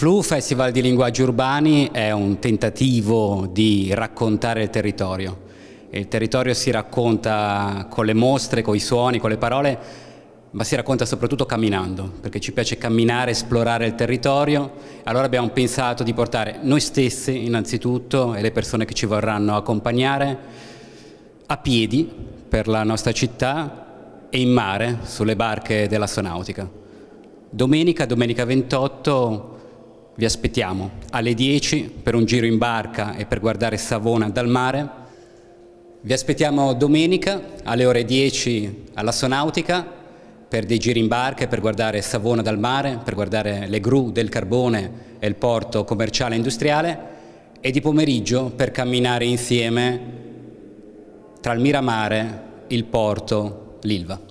Flu Festival di Linguaggi Urbani è un tentativo di raccontare il territorio. Il territorio si racconta con le mostre, con i suoni, con le parole, ma si racconta soprattutto camminando, perché ci piace camminare, esplorare il territorio. Allora abbiamo pensato di portare noi stessi innanzitutto e le persone che ci vorranno accompagnare a piedi per la nostra città e in mare sulle barche della Sonautica. Domenica, domenica 28, vi aspettiamo alle 10 per un giro in barca e per guardare Savona dal mare. Vi aspettiamo domenica alle ore 10 alla Sonautica per dei giri in barca e per guardare Savona dal mare, per guardare le gru del carbone e il porto commerciale e industriale e di pomeriggio per camminare insieme tra il Miramare, il porto, l'Ilva.